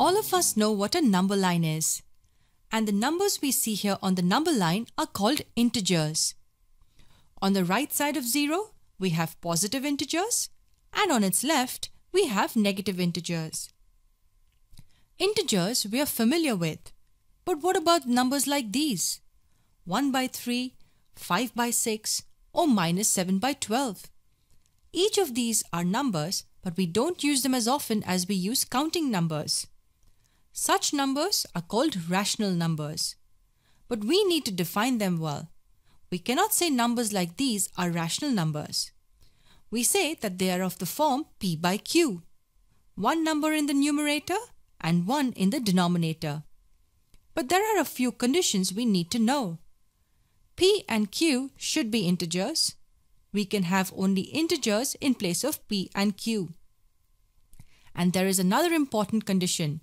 all of us know what a number line is. And the numbers we see here on the number line are called integers. On the right side of 0, we have positive integers and on its left, we have negative integers. Integers we are familiar with, but what about numbers like these? 1 by 3, 5 by 6 or minus 7 by 12. Each of these are numbers but we don't use them as often as we use counting numbers. Such numbers are called rational numbers. But we need to define them well. We cannot say numbers like these are rational numbers. We say that they are of the form p by q. One number in the numerator and one in the denominator. But there are a few conditions we need to know. p and q should be integers. We can have only integers in place of p and q. And there is another important condition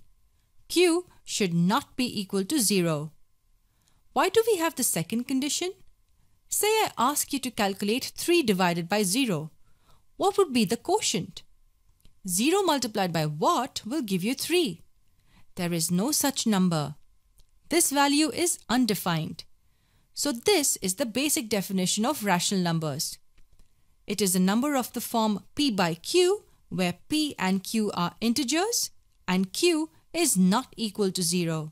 q should not be equal to 0. Why do we have the second condition? Say I ask you to calculate 3 divided by 0. What would be the quotient? 0 multiplied by what will give you 3. There is no such number. This value is undefined. So this is the basic definition of rational numbers. It is a number of the form p by q where p and q are integers and q is not equal to zero.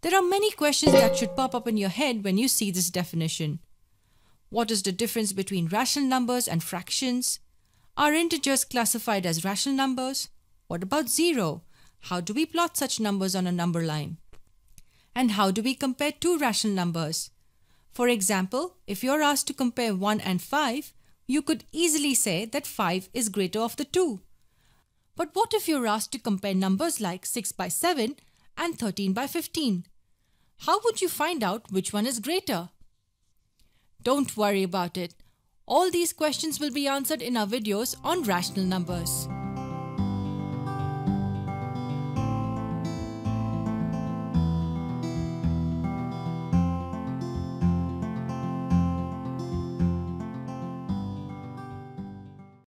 There are many questions that should pop up in your head when you see this definition. What is the difference between rational numbers and fractions? Are integers classified as rational numbers? What about zero? How do we plot such numbers on a number line? And how do we compare two rational numbers? For example, if you're asked to compare 1 and 5, you could easily say that 5 is greater of the two. But what if you're asked to compare numbers like 6 by 7 and 13 by 15? How would you find out which one is greater? Don't worry about it. All these questions will be answered in our videos on rational numbers.